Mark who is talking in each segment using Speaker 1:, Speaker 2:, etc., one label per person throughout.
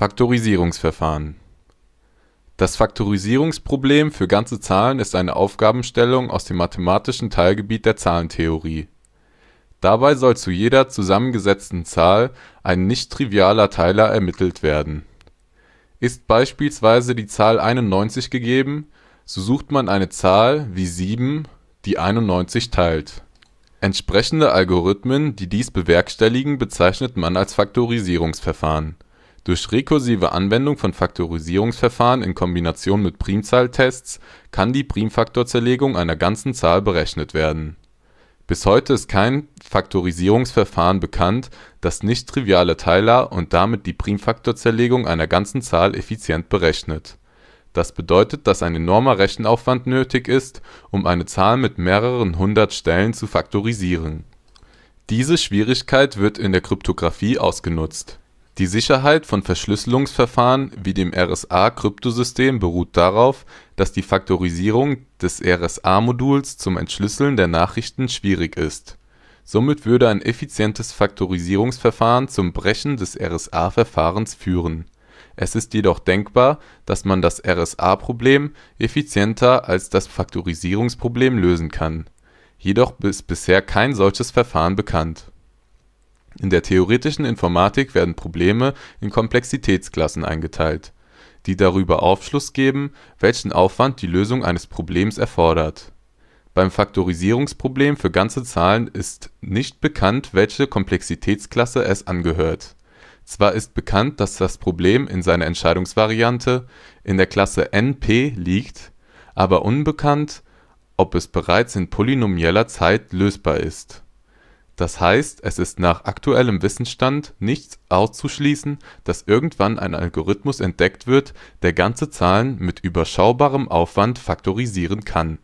Speaker 1: Faktorisierungsverfahren Das Faktorisierungsproblem für ganze Zahlen ist eine Aufgabenstellung aus dem mathematischen Teilgebiet der Zahlentheorie. Dabei soll zu jeder zusammengesetzten Zahl ein nicht trivialer Teiler ermittelt werden. Ist beispielsweise die Zahl 91 gegeben, so sucht man eine Zahl wie 7, die 91 teilt. Entsprechende Algorithmen, die dies bewerkstelligen, bezeichnet man als Faktorisierungsverfahren durch rekursive Anwendung von Faktorisierungsverfahren in Kombination mit Primzahltests kann die Primfaktorzerlegung einer ganzen Zahl berechnet werden. Bis heute ist kein Faktorisierungsverfahren bekannt, das nichttriviale Teiler und damit die Primfaktorzerlegung einer ganzen Zahl effizient berechnet. Das bedeutet, dass ein enormer Rechenaufwand nötig ist, um eine Zahl mit mehreren hundert Stellen zu faktorisieren. Diese Schwierigkeit wird in der Kryptographie ausgenutzt die Sicherheit von Verschlüsselungsverfahren wie dem RSA-Kryptosystem beruht darauf, dass die Faktorisierung des RSA-Moduls zum Entschlüsseln der Nachrichten schwierig ist. Somit würde ein effizientes Faktorisierungsverfahren zum Brechen des RSA-Verfahrens führen. Es ist jedoch denkbar, dass man das RSA-Problem effizienter als das Faktorisierungsproblem lösen kann. Jedoch ist bisher kein solches Verfahren bekannt in der theoretischen Informatik werden Probleme in Komplexitätsklassen eingeteilt, die darüber Aufschluss geben, welchen Aufwand die Lösung eines Problems erfordert. Beim Faktorisierungsproblem für ganze Zahlen ist nicht bekannt, welche Komplexitätsklasse es angehört. Zwar ist bekannt, dass das Problem in seiner Entscheidungsvariante in der Klasse NP liegt, aber unbekannt, ob es bereits in polynomieller Zeit lösbar ist das heißt, es ist nach aktuellem Wissensstand nicht auszuschließen, dass irgendwann ein Algorithmus entdeckt wird, der ganze Zahlen mit überschaubarem Aufwand faktorisieren kann.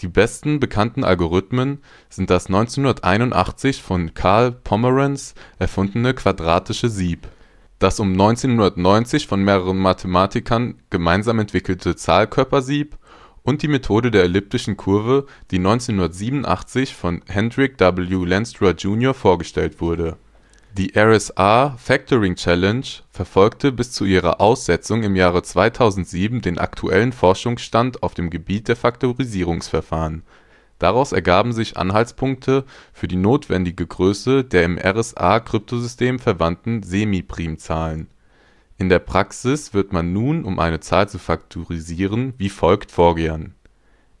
Speaker 1: Die besten bekannten Algorithmen sind das 1981 von Karl Pomerance erfundene Quadratische Sieb, das um 1990 von mehreren Mathematikern gemeinsam entwickelte Zahlkörpersieb und die Methode der elliptischen Kurve, die 1987 von Hendrik W. Lenstro Jr. vorgestellt wurde. Die RSA-Factoring-Challenge verfolgte bis zu ihrer Aussetzung im Jahre 2007 den aktuellen Forschungsstand auf dem Gebiet der Faktorisierungsverfahren. Daraus ergaben sich Anhaltspunkte für die notwendige Größe der im RSA-Kryptosystem verwandten Semiprimzahlen in der Praxis wird man nun, um eine Zahl zu faktorisieren, wie folgt vorgehen: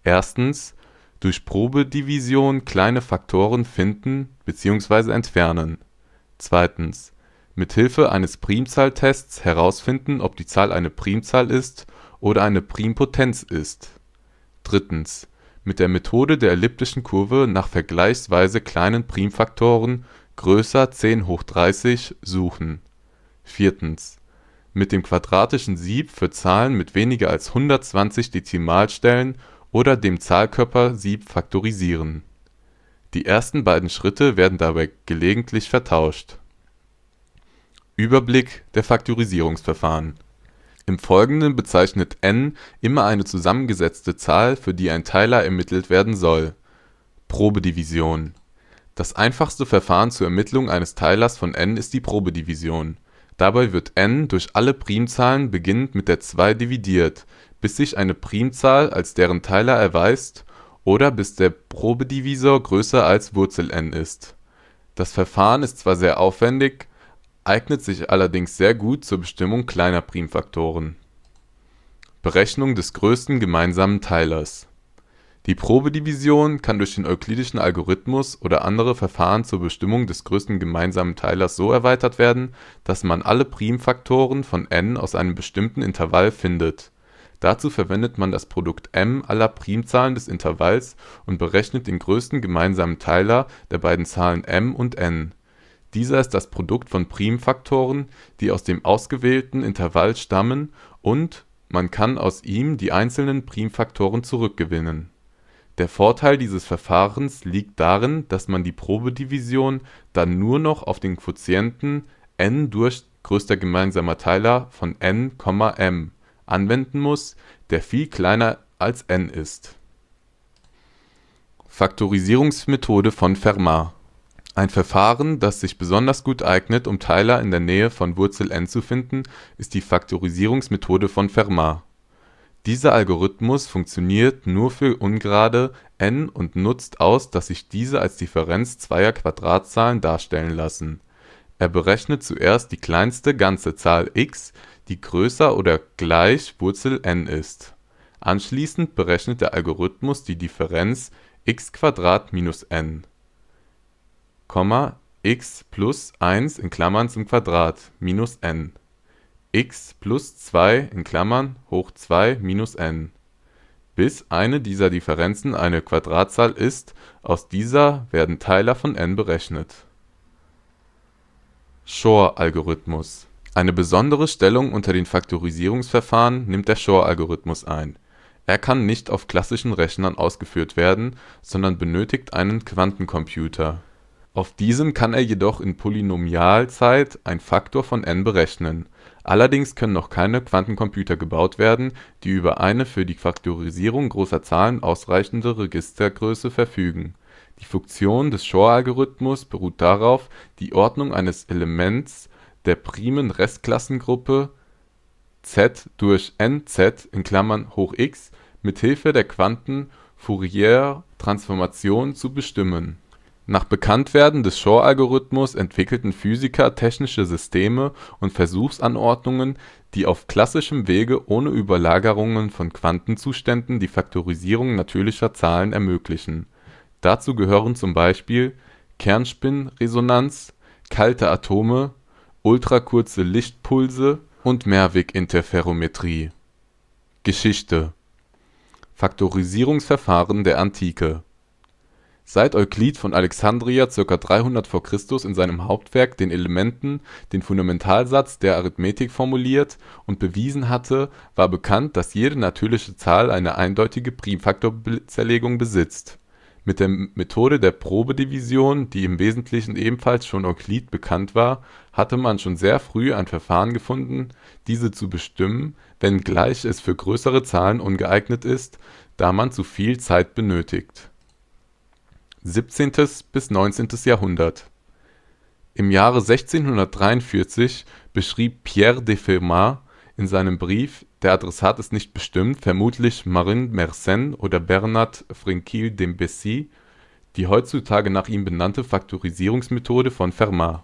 Speaker 1: Durch Probedivision kleine Faktoren finden bzw. entfernen. Mit Hilfe eines Primzahltests herausfinden, ob die Zahl eine Primzahl ist oder eine Primpotenz ist. Mit der Methode der elliptischen Kurve nach vergleichsweise kleinen Primfaktoren (größer 10 hoch 30 suchen mit dem quadratischen Sieb für Zahlen mit weniger als 120 Dezimalstellen oder dem Zahlkörpersieb faktorisieren. Die ersten beiden Schritte werden dabei gelegentlich vertauscht. Überblick der Faktorisierungsverfahren Im Folgenden bezeichnet n immer eine zusammengesetzte Zahl, für die ein Teiler ermittelt werden soll. Probedivision Das einfachste Verfahren zur Ermittlung eines Teilers von n ist die Probedivision Dabei wird n durch alle Primzahlen beginnend mit der 2 dividiert, bis sich eine Primzahl als deren Teiler erweist oder bis der Probedivisor größer als Wurzel n ist. Das Verfahren ist zwar sehr aufwendig, eignet sich allerdings sehr gut zur Bestimmung kleiner Primfaktoren. Berechnung des größten gemeinsamen Teilers die Probedivision kann durch den euklidischen Algorithmus oder andere Verfahren zur Bestimmung des größten gemeinsamen Teilers so erweitert werden, dass man alle Primfaktoren von n aus einem bestimmten Intervall findet. Dazu verwendet man das Produkt m aller Primzahlen des Intervalls und berechnet den größten gemeinsamen Teiler der beiden Zahlen m und n. Dieser ist das Produkt von Primfaktoren, die aus dem ausgewählten Intervall stammen, und man kann aus ihm die einzelnen Primfaktoren zurückgewinnen der Vorteil dieses Verfahrens liegt darin, dass man die Probedivision dann nur noch auf den Quotienten n durch größter gemeinsamer Teiler von n, m anwenden muss, der viel kleiner als n ist. Faktorisierungsmethode von Fermat ein Verfahren, das sich besonders gut eignet, um Teiler in der Nähe von Wurzel n zu finden, ist die Faktorisierungsmethode von Fermat dieser Algorithmus funktioniert nur für ungerade n und nutzt aus, dass sich diese als Differenz zweier Quadratzahlen darstellen lassen. Er berechnet zuerst die kleinste ganze Zahl x, die größer oder gleich Wurzel n ist. Anschließend berechnet der Algorithmus die Differenz x2 n (x plus 1 in Klammern (zum Quadrat) minus n x plus 2 in Klammern (hoch 2 minus n), bis eine dieser Differenzen eine Quadratzahl ist. Aus dieser werden Teiler von n berechnet. Shor-Algorithmus: Eine besondere Stellung unter den Faktorisierungsverfahren nimmt der Shor-Algorithmus ein. Er kann nicht auf klassischen Rechnern ausgeführt werden, sondern benötigt einen Quantencomputer. Auf diesem kann er jedoch in Polynomialzeit einen Faktor von n berechnen Allerdings können noch keine Quantencomputer gebaut werden, die über eine für die Faktorisierung großer Zahlen ausreichende Registergröße verfügen. Die Funktion des Shor-Algorithmus beruht darauf, die Ordnung eines Elements der primen Restklassengruppe Z durch Nz in Klammern (hoch x) mit Hilfe der Quanten-Fouriertransformation zu bestimmen nach Bekanntwerden des Shor-Algorithmus entwickelten Physiker technische Systeme und Versuchsanordnungen, die auf klassischem Wege ohne Überlagerungen von Quantenzuständen die Faktorisierung natürlicher Zahlen ermöglichen. Dazu gehören zum Beispiel Kernspinresonanz, kalte Atome, ultrakurze Lichtpulse und Mehrweginterferometrie. Geschichte Faktorisierungsverfahren der Antike Seit Euklid von Alexandria ca. 300 v. Chr. in seinem Hauptwerk den Elementen den Fundamentalsatz der Arithmetik formuliert und bewiesen hatte, war bekannt, dass jede natürliche Zahl eine eindeutige Primfaktorzerlegung besitzt. Mit der Methode der Probedivision, die im Wesentlichen ebenfalls schon Euklid bekannt war, hatte man schon sehr früh ein Verfahren gefunden, diese zu bestimmen, wenngleich es für größere Zahlen ungeeignet ist, da man zu viel Zeit benötigt (17. bis 19. Jahrhundert). Im Jahre 1643 beschrieb Pierre de Fermat in seinem Brief (der Adressat ist nicht bestimmt, vermutlich Marin Mersenne oder Bernard Frenckil de Bessy) die heutzutage nach ihm benannte Faktorisierungsmethode von Fermat,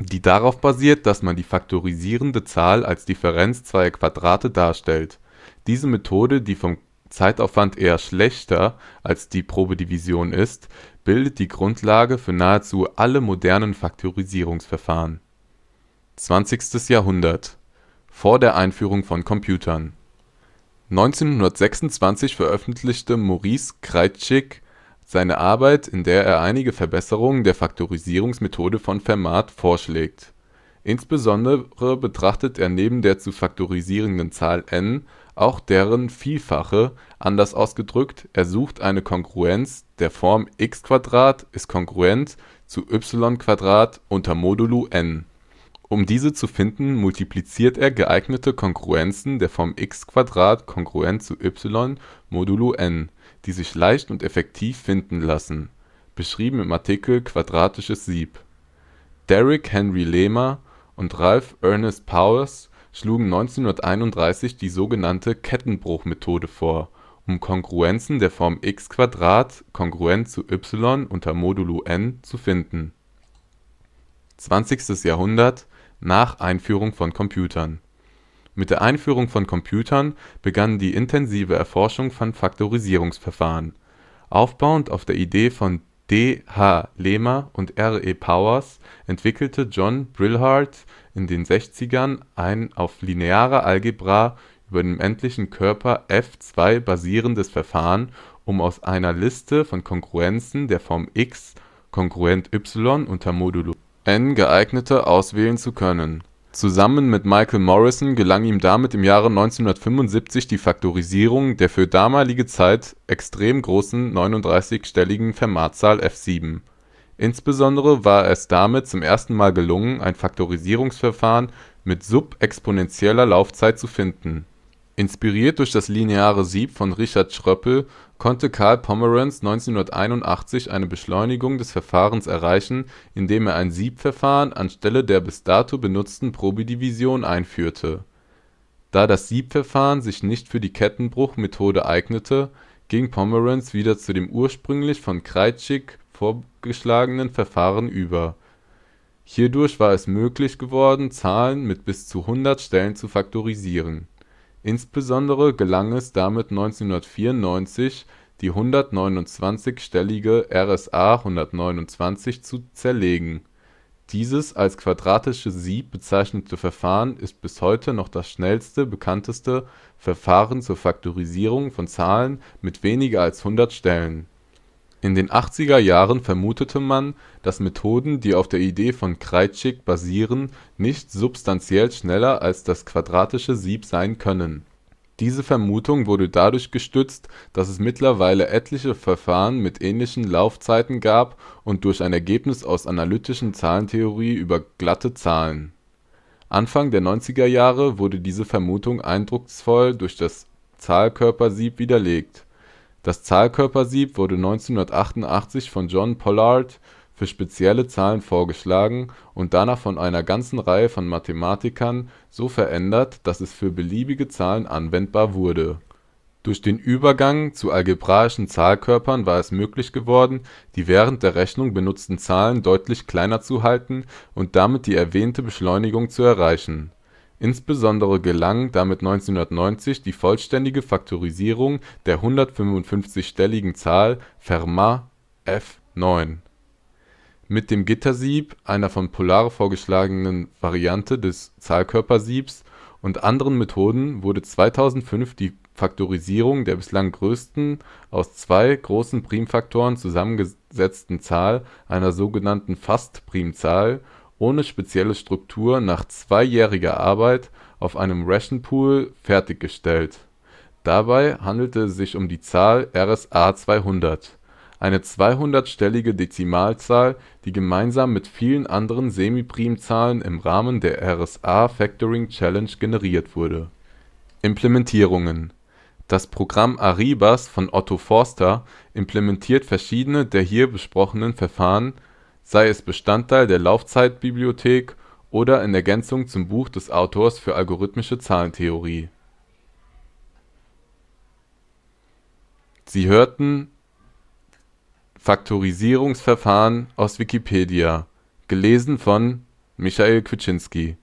Speaker 1: die darauf basiert, dass man die faktorisierende Zahl als Differenz zweier Quadrate darstellt. Diese Methode, die vom Zeitaufwand eher schlechter als die Probedivision ist bildet die Grundlage für nahezu alle modernen Faktorisierungsverfahren. 20. Jahrhundert (vor der Einführung von Computern) 1926 veröffentlichte Maurice Kraitchik seine Arbeit, in der er einige Verbesserungen der Faktorisierungsmethode von Fermat vorschlägt. Insbesondere betrachtet er neben der zu faktorisierenden Zahl n auch deren Vielfache. Anders ausgedrückt: Er sucht eine Kongruenz der Form x2 ist kongruent zu y2 unter Modulo n. Um diese zu finden, multipliziert er geeignete Kongruenzen der Form x2 kongruent zu y modulo n, die sich leicht und effektiv finden lassen (beschrieben im Artikel Quadratisches Sieb). Derrick Henry Lehmer und Ralph Ernest Powers schlugen 1931 die sogenannte Kettenbruchmethode vor, um Kongruenzen der Form x2 zu y unter Modulo n) zu finden. 20. Jahrhundert nach Einführung von Computern Mit der Einführung von Computern begann die intensive Erforschung von Faktorisierungsverfahren. Aufbauend auf der Idee von D. H. Lehmer und R. E. Powers entwickelte John Brillhart in den 1960ern ein auf linearer Algebra über dem endlichen Körper F2 basierendes Verfahren, um aus einer Liste von Kongruenzen der Form x ≡ y unter Modulo n geeignete auswählen zu können. Zusammen mit Michael Morrison gelang ihm damit im Jahre 1975 die Faktorisierung der für damalige Zeit extrem großen 39-stelligen Fermat-Zahl F7 Insbesondere war es damit zum ersten Mal gelungen, ein Faktorisierungsverfahren mit subexponentieller Laufzeit zu finden. Inspiriert durch das lineare Sieb von Richard Schröppel konnte Karl Pomerance 1981 eine Beschleunigung des Verfahrens erreichen, indem er ein Siebverfahren anstelle der bis dato benutzten Probedivision einführte. Da das Siebverfahren sich nicht für die Kettenbruchmethode eignete, ging Pomerance wieder zu dem ursprünglich von Kraitchik vorgeschlagenen vorgeschlagenen Verfahren über. Hierdurch war es möglich geworden, Zahlen mit bis zu 100 Stellen zu faktorisieren. Insbesondere gelang es damit 1994, die 129-stellige RSA 129 zu zerlegen. Dieses als quadratische Sieb bezeichnete Verfahren ist bis heute noch das schnellste bekannteste Verfahren zur Faktorisierung von Zahlen mit weniger als 100 Stellen in den achtziger Jahren vermutete man, dass Methoden, die auf der Idee von Kraitchik basieren, nicht substanziell schneller als das Quadratische Sieb sein können. Diese Vermutung wurde dadurch gestützt, dass es mittlerweile etliche Verfahren mit ähnlichen Laufzeiten gab und durch ein Ergebnis aus analytischer Zahlentheorie über glatte Zahlen. Anfang der neunziger Jahre wurde diese Vermutung eindrucksvoll durch das Zahlkörpersieb widerlegt das Zahlkörpersieb wurde 1988 von John Pollard für spezielle Zahlen vorgeschlagen und danach von einer ganzen Reihe von Mathematikern so verändert, dass es für beliebige Zahlen anwendbar wurde. Durch den Übergang zu algebraischen Zahlkörpern war es möglich geworden, die während der Rechnung benutzten Zahlen deutlich kleiner zu halten und damit die erwähnte Beschleunigung zu erreichen Insbesondere gelang damit 1990 die vollständige Faktorisierung der 155-stelligen Zahl Fermat F9. Mit dem Gittersieb, einer von Polar vorgeschlagenen Variante des Zahlkörpersiebs, und anderen Methoden wurde 2005 die Faktorisierung der bislang größten aus zwei großen Primfaktoren zusammengesetzten Zahl, einer sogenannten Fastprimzahl ohne spezielle Struktur nach zweijähriger Arbeit auf einem Rational-Pool fertiggestellt. Dabei handelte es sich um die Zahl RSA-200, eine 200-stellige Dezimalzahl, die gemeinsam mit vielen anderen Semiprimzahlen im Rahmen der RSA Factoring Challenge generiert wurde. Implementierungen Das Programm Arribas von Otto Forster implementiert verschiedene der hier besprochenen Verfahren sei es Bestandteil der Laufzeitbibliothek oder in Ergänzung zum Buch des Autors für Algorithmische Zahlentheorie. Sie hörten Faktorisierungsverfahren, aus Wikipedia, gelesen von Michael Küçinski